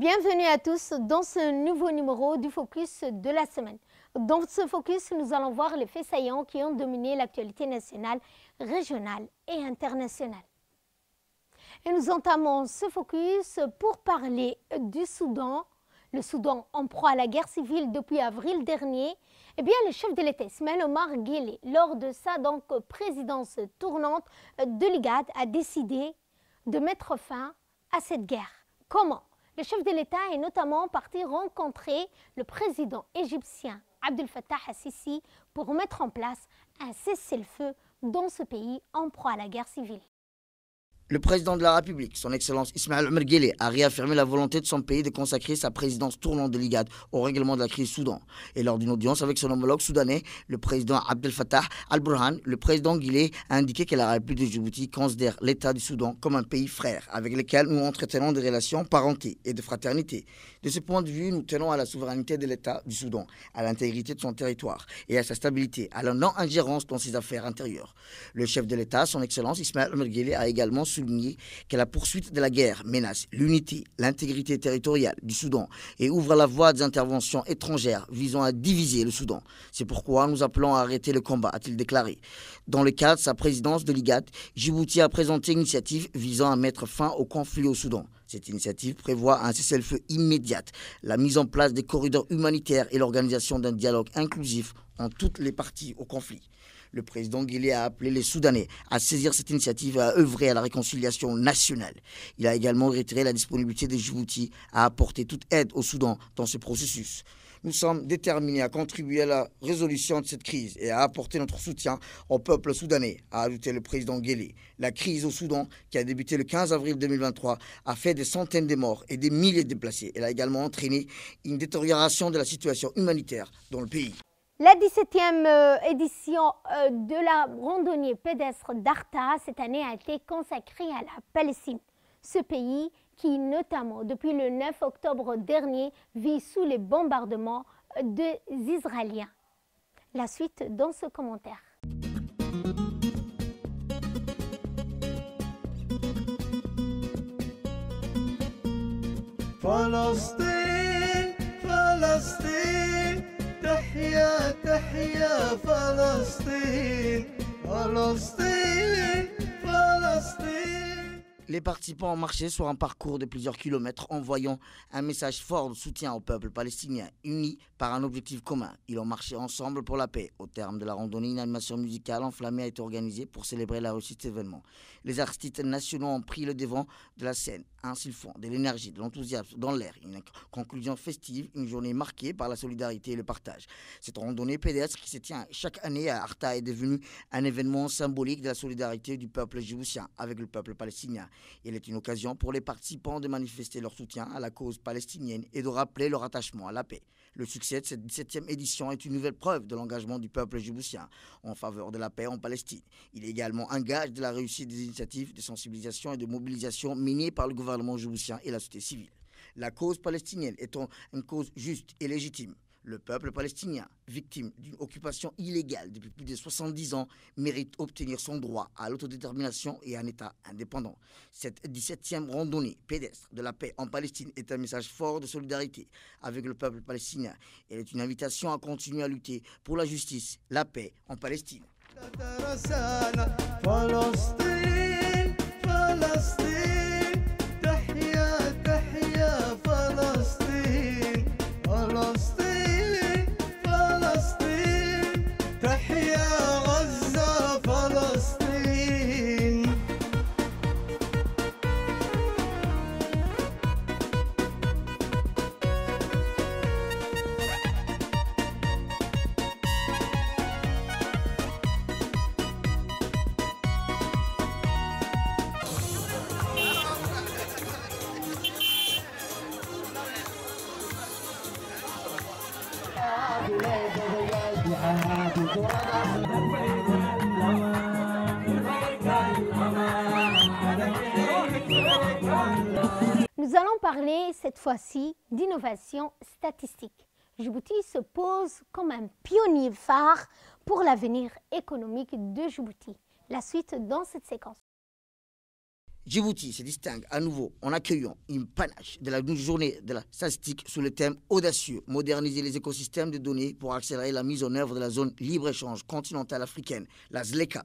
Bienvenue à tous dans ce nouveau numéro du Focus de la semaine. Dans ce focus, nous allons voir les faits saillants qui ont dominé l'actualité nationale, régionale et internationale. Et nous entamons ce focus pour parler du Soudan. Le Soudan en proie à la guerre civile depuis avril dernier. Eh bien, le chef de l'État, Ismaël Omar Ghele, lors de sa donc, présidence tournante de l'IGAD, a décidé de mettre fin à cette guerre. Comment le chef de l'État est notamment parti rencontrer le président égyptien Abdel Fattah al-Sisi pour mettre en place un cessez-le-feu dans ce pays en proie à la guerre civile. Le président de la République, son Excellence Ismaël Omer Guelleh, a réaffirmé la volonté de son pays de consacrer sa présidence tournante l'IGAD au règlement de la crise Soudan. Et lors d'une audience avec son homologue soudanais, le président Abdel Fattah al-Burhan, le président Guelleh a indiqué que la République de Djibouti considère l'État du Soudan comme un pays frère avec lequel nous entretenons des relations parentées et de fraternité. De ce point de vue, nous tenons à la souveraineté de l'État du Soudan, à l'intégrité de son territoire et à sa stabilité, à la non-ingérence dans ses affaires intérieures. Le chef de l'État, son Excellence Ismaël Merguele, a également souligné que la poursuite de la guerre menace l'unité, l'intégrité territoriale du Soudan et ouvre la voie des interventions étrangères visant à diviser le Soudan. C'est pourquoi nous appelons à arrêter le combat, a-t-il déclaré. Dans le cadre de sa présidence de l'IGAT, Djibouti a présenté une initiative visant à mettre fin au conflit au Soudan. Cette initiative prévoit un cessez-le-feu immédiat, la mise en place des corridors humanitaires et l'organisation d'un dialogue inclusif en toutes les parties au conflit. Le président Guillet a appelé les Soudanais à saisir cette initiative et à œuvrer à la réconciliation nationale. Il a également réitéré la disponibilité des Djibouti à apporter toute aide au Soudan dans ce processus. Nous sommes déterminés à contribuer à la résolution de cette crise et à apporter notre soutien au peuple soudanais, a ajouté le président Guélé. La crise au Soudan, qui a débuté le 15 avril 2023, a fait des centaines de morts et des milliers de déplacés. Elle a également entraîné une détérioration de la situation humanitaire dans le pays. La 17e euh, édition euh, de la randonnée pédestre d'Arta cette année a été consacrée à la Palestine. Ce pays qui notamment depuis le 9 octobre dernier vit sous les bombardements des Israéliens. La suite dans ce commentaire. Les participants ont marché sur un parcours de plusieurs kilomètres, en voyant un message fort de soutien au peuple palestinien, uni par un objectif commun. Ils ont marché ensemble pour la paix. Au terme de la randonnée, une animation musicale enflammée a été organisée pour célébrer la réussite de cet événement. Les artistes nationaux ont pris le devant de la scène. Ainsi, ils font de l'énergie, de l'enthousiasme dans l'air. Une conclusion festive, une journée marquée par la solidarité et le partage. Cette randonnée pédestre qui se tient chaque année à Arta est devenue un événement symbolique de la solidarité du peuple djiboutien avec le peuple palestinien. Il est une occasion pour les participants de manifester leur soutien à la cause palestinienne et de rappeler leur attachement à la paix. Le succès de cette 17e édition est une nouvelle preuve de l'engagement du peuple djiboutien en faveur de la paix en Palestine. Il est également un gage de la réussite des initiatives de sensibilisation et de mobilisation menées par le gouvernement djiboutien et la société civile. La cause palestinienne étant une cause juste et légitime, le peuple palestinien, victime d'une occupation illégale depuis plus de 70 ans, mérite obtenir son droit à l'autodétermination et à un État indépendant. Cette 17e randonnée pédestre de la paix en Palestine est un message fort de solidarité avec le peuple palestinien. Elle est une invitation à continuer à lutter pour la justice, la paix en Palestine. allons parler cette fois-ci d'innovation statistique. Djibouti se pose comme un pionnier phare pour l'avenir économique de Djibouti. La suite dans cette séquence. Djibouti se distingue à nouveau en accueillant une panache de la journée de la statistique sous le thème audacieux, moderniser les écosystèmes de données pour accélérer la mise en œuvre de la zone libre-échange continentale africaine, la ZLECA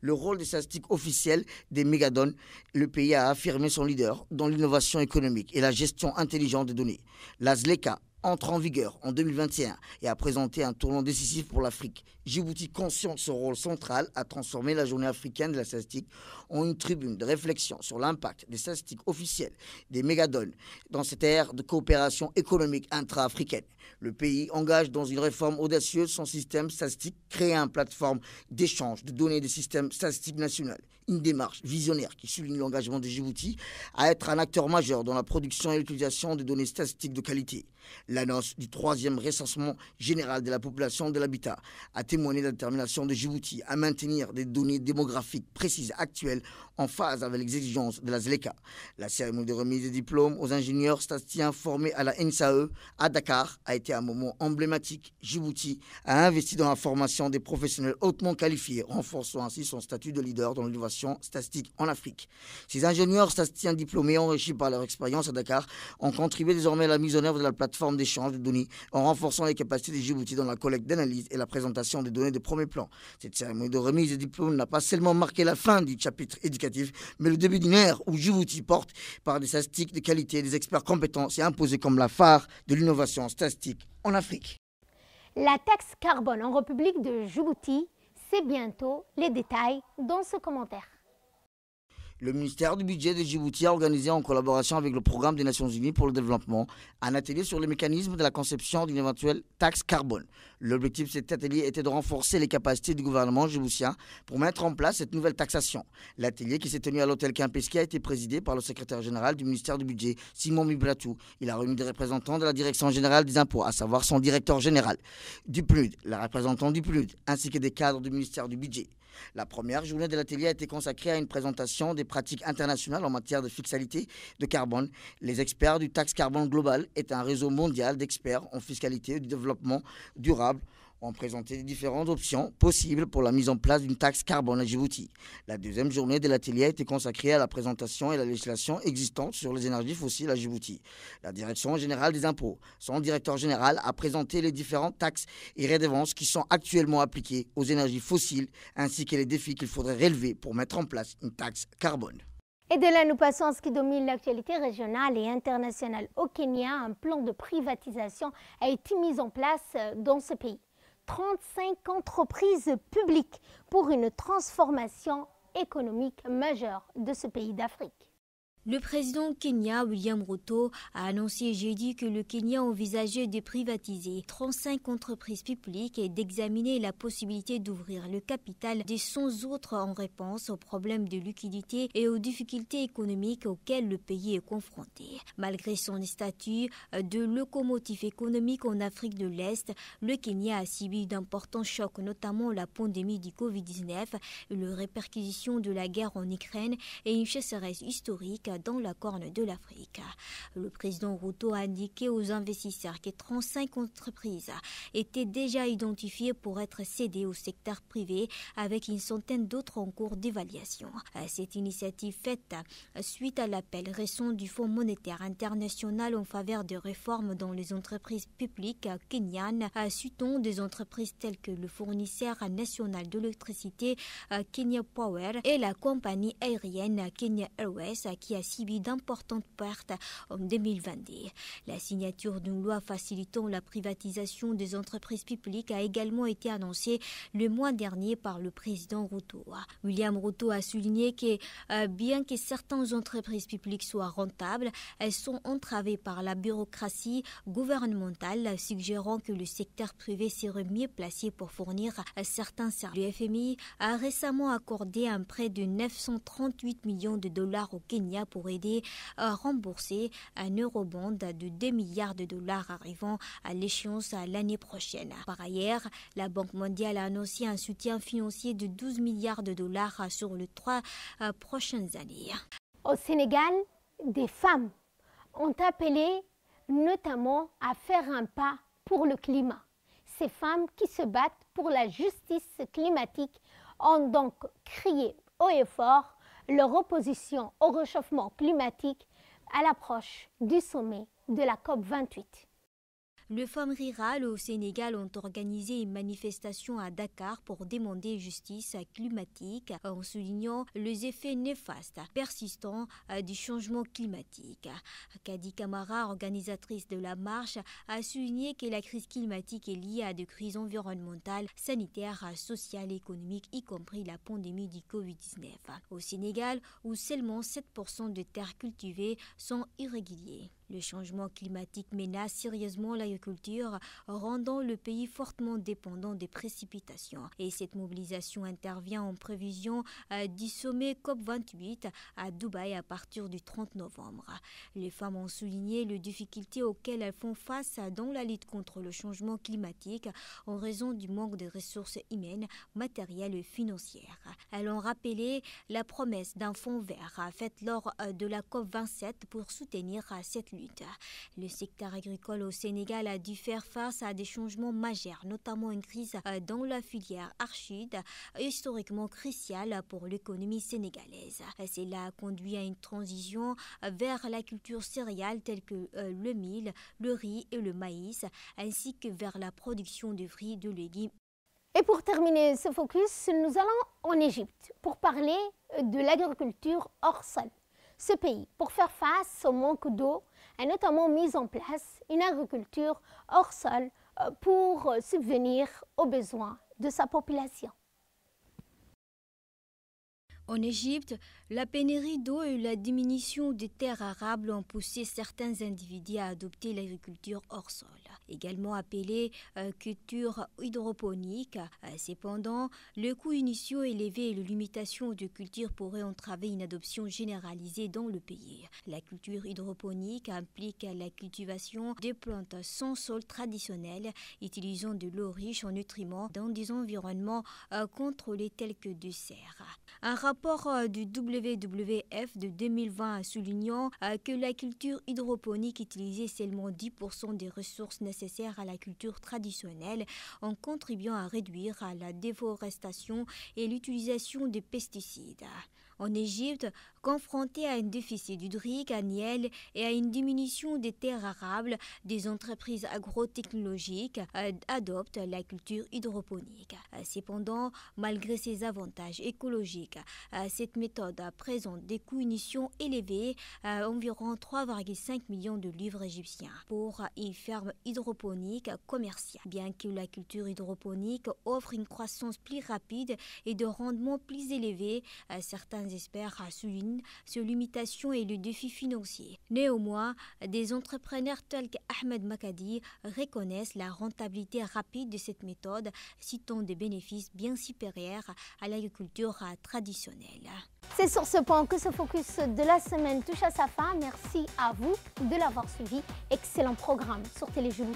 le rôle des statistiques officiel des mégadons, le pays a affirmé son leader dans l'innovation économique et la gestion intelligente des données. La ZLECA entre en vigueur en 2021 et a présenté un tournant décisif pour l'Afrique. Djibouti, conscient de son rôle central, a transformé la journée africaine de la statistique en une tribune de réflexion sur l'impact des statistiques officielles des mégadones dans cette ère de coopération économique intra-africaine. Le pays engage dans une réforme audacieuse son système statistique, créant une plateforme d'échange de données des systèmes statistiques nationaux. Une démarche visionnaire qui souligne l'engagement de Djibouti à être un acteur majeur dans la production et l'utilisation de données statistiques de qualité. L'annonce du troisième recensement général de la population de l'habitat a témoigné de la détermination de Djibouti à maintenir des données démographiques précises actuelles en phase avec les exigences de la ZLECA. La cérémonie de remise des diplômes aux ingénieurs statisticiens formés à la NSAE à Dakar a été un moment emblématique. Djibouti a investi dans la formation des professionnels hautement qualifiés, renforçant ainsi son statut de leader dans l'innovation statistique en Afrique. Ces ingénieurs statisticiens diplômés enrichis par leur expérience à Dakar ont contribué désormais à la mise en œuvre de la plateforme des de données en renforçant les capacités de Djibouti dans la collecte d'analyses et la présentation des données de premier plan. Cette cérémonie de remise de diplômes n'a pas seulement marqué la fin du chapitre éducatif, mais le début d'une ère où Djibouti porte par des statistiques de qualité, des experts compétents et imposé comme la phare de l'innovation statistique en Afrique. La taxe carbone en République de Djibouti, c'est bientôt les détails dans ce commentaire. Le ministère du Budget de Djibouti a organisé en collaboration avec le Programme des Nations Unies pour le Développement un atelier sur les mécanismes de la conception d'une éventuelle taxe carbone. L'objectif de cet atelier était de renforcer les capacités du gouvernement djiboutien pour mettre en place cette nouvelle taxation. L'atelier qui s'est tenu à l'hôtel Quimpesqui a été présidé par le secrétaire général du ministère du Budget, Simon Mibratou. Il a remis des représentants de la Direction générale des impôts, à savoir son directeur général, du la représentante du PLUD, ainsi que des cadres du ministère du Budget. La première journée de l'atelier a été consacrée à une présentation des pratiques internationales en matière de fiscalité de carbone. Les experts du Taxe Carbone Global est un réseau mondial d'experts en fiscalité et du développement durable ont présenté différentes options possibles pour la mise en place d'une taxe carbone à Djibouti. La deuxième journée de l'atelier a été consacrée à la présentation et la législation existante sur les énergies fossiles à Djibouti. La Direction générale des impôts, son directeur général, a présenté les différentes taxes et redevances qui sont actuellement appliquées aux énergies fossiles ainsi que les défis qu'il faudrait relever pour mettre en place une taxe carbone. Et de là, nous passons à ce qui domine l'actualité régionale et internationale. Au Kenya, un plan de privatisation a été mis en place euh, dans ce pays. 35 entreprises publiques pour une transformation économique majeure de ce pays d'Afrique. Le président Kenya, William Ruto, a annoncé jeudi que le Kenya envisageait de privatiser 35 entreprises publiques et d'examiner la possibilité d'ouvrir le capital des 100 autres en réponse aux problèmes de liquidité et aux difficultés économiques auxquelles le pays est confronté. Malgré son statut de locomotive économique en Afrique de l'Est, le Kenya a subi d'importants chocs, notamment la pandémie du Covid-19, les réperquisition de la guerre en Ukraine et une chasseresse historique dans la Corne de l'Afrique. Le président Ruto a indiqué aux investisseurs que 35 entreprises étaient déjà identifiées pour être cédées au secteur privé avec une centaine d'autres en cours d'évaluation. Cette initiative faite suite à l'appel récent du Fonds monétaire international en faveur de réformes dans les entreprises publiques kenyanes, suit-on des entreprises telles que le fournisseur national d'électricité Kenya Power et la compagnie aérienne Kenya Airways qui a subi d'importantes pertes en 2022. La signature d'une loi facilitant la privatisation des entreprises publiques a également été annoncée le mois dernier par le président Ruto. William Ruto a souligné que euh, bien que certaines entreprises publiques soient rentables, elles sont entravées par la bureaucratie gouvernementale, suggérant que le secteur privé serait mieux placé pour fournir certains services. Le FMI a récemment accordé un prêt de 938 millions de dollars au Kenya pour pour aider à rembourser un eurobond de 2 milliards de dollars arrivant à l'échéance l'année prochaine. Par ailleurs, la Banque mondiale a annoncé un soutien financier de 12 milliards de dollars sur les trois euh, prochaines années. Au Sénégal, des femmes ont appelé notamment à faire un pas pour le climat. Ces femmes qui se battent pour la justice climatique ont donc crié haut et fort leur opposition au réchauffement climatique à l'approche du sommet de la COP 28. Le femmes rurales au Sénégal ont organisé une manifestation à Dakar pour demander justice climatique en soulignant les effets néfastes persistants euh, du changement climatique. Kadi Camara, organisatrice de la marche, a souligné que la crise climatique est liée à des crises environnementales, sanitaires, sociales, et économiques, y compris la pandémie du Covid-19. Au Sénégal, où seulement 7% de terres cultivées sont irrégulières. Le changement climatique menace sérieusement l'agriculture, rendant le pays fortement dépendant des précipitations. Et cette mobilisation intervient en prévision euh, du sommet COP28 à Dubaï à partir du 30 novembre. Les femmes ont souligné les difficultés auxquelles elles font face dans la lutte contre le changement climatique en raison du manque de ressources humaines, matérielles et financières. Elles ont rappelé la promesse d'un fonds vert faite lors euh, de la COP27 pour soutenir euh, cette le secteur agricole au Sénégal a dû faire face à des changements majeurs, notamment une crise euh, dans la filière archide, historiquement cruciale pour l'économie sénégalaise. Cela a conduit à une transition vers la culture céréale telle que euh, le mil, le riz et le maïs, ainsi que vers la production de fruits, de légumes et pour terminer ce focus, nous allons en Égypte pour parler euh, de l'agriculture hors sol. Ce pays, pour faire face au manque d'eau, a notamment mis en place une agriculture hors sol euh, pour euh, subvenir aux besoins de sa population. En Égypte, la pénurie d'eau et la diminution des terres arables ont poussé certains individus à adopter l'agriculture hors sol, également appelée euh, culture hydroponique. Euh, cependant, le coût initiaux élevé et les limitations de culture pourraient entraver une adoption généralisée dans le pays. La culture hydroponique implique la cultivation des plantes sans sol traditionnel, utilisant de l'eau riche en nutriments dans des environnements euh, contrôlés tels que du serre. Un rapport euh, du WWF de 2020 soulignant euh, que la culture hydroponique utilisait seulement 10% des ressources nécessaires à la culture traditionnelle en contribuant à réduire la déforestation et l'utilisation des pesticides. En Égypte, confrontée à un déficit à annuel et à une diminution des terres arables, des entreprises agrotechnologiques euh, adoptent la culture hydroponique. Euh, cependant, malgré ses avantages écologiques, euh, cette méthode présente des coûts initiaux élevés, environ 3,5 millions de livres égyptiens, pour une ferme hydroponique commerciale. Bien que la culture hydroponique offre une croissance plus rapide et de rendement plus élevé, certains certains experts soulignent sur l'imitation et le défi financier. Néanmoins, des entrepreneurs tels qu'Ahmed Makadi reconnaissent la rentabilité rapide de cette méthode, citant des bénéfices bien supérieurs à l'agriculture traditionnelle. C'est sur ce point que ce focus de la semaine touche à sa fin. Merci à vous de l'avoir suivi. Excellent programme sur Téléjournal